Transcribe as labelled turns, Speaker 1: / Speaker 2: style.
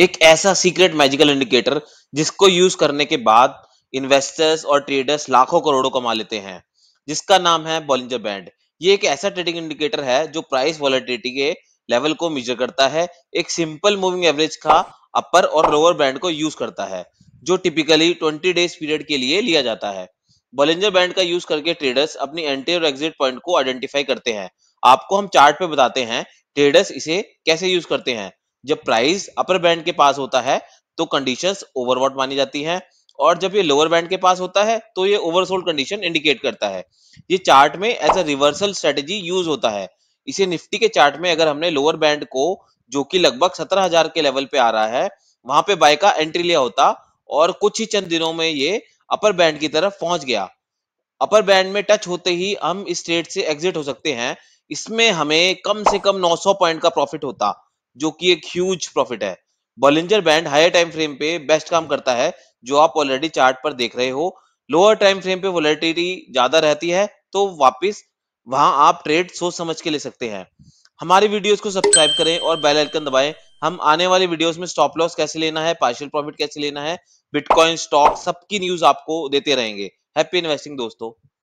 Speaker 1: एक ऐसा secret magical indicator जिसको यूज करने के बाद इन्वेस्टर्स और ट्रेडर्स लाखों करोड़ों कमा लेते हैं जिसका नाम है बॉलिंजर बैंड ये एक ऐसा ट्रेडिंग इंडिकेटर है जो प्राइस वॉलिटिटी के लेवल को मेजर करता है एक सिंपल मूविंग एवरेज का अपर और लोअर बैंड को यूज करता है जो टिपिकली 20 डेज पीरियड के लिए लिया जाता है बॉलिंजर बैंड का यूज करके ट्रेडर्स अपनी एंट्री और एग्जिट पॉइंट को आइडेंटिफाई करते हैं आपको हम चार्ट पे बताते हैं ट्रेडर्स इसे कैसे यूज करते हैं जब प्राइस अपर बैंड के पास होता है तो कंडीशन ओवरवॉट मानी जाती है और जब ये लोअर बैंड के पास होता है तो ये ओवरसोल्ड कंडीशन इंडिकेट करता है ये चार्ट में as a reversal strategy use होता है इसे निफ्टी के चार्ट में अगर हमने लोअर बैंड को जो कि लगभग सत्रह हजार के लेवल पे आ रहा है वहां पे बाय का एंट्री लिया होता और कुछ ही चंद दिनों में ये अपर बैंड की तरफ पहुंच गया अपर बैंड में टच होते ही हम इस ट्रेड से एग्जिट हो सकते हैं इसमें हमें कम से कम 900 पॉइंट का प्रॉफिट होता जो कि एक ह्यूज प्रॉफिट है Bollinger band higher time frame पे बेस्ट काम करता है जो आप ऑलरेडी चार्ट पर देख रहे हो लोअर टाइम फ्रेम पे वोलेटिलिटी ज्यादा रहती है तो वापस वहां आप ट्रेड सोच समझ के ले सकते हैं हमारी वीडियोस को सब्सक्राइब करें और बेल आइकन दबाएं हम आने वाले वीडियोस में स्टॉप लॉस कैसे लेना है पार्शियल प्रॉफिट कैसे लेना है बिटकॉइन स्टॉक सबकी न्यूज आपको देते रहेंगे हैप्पी इन्वेस्टिंग दोस्तों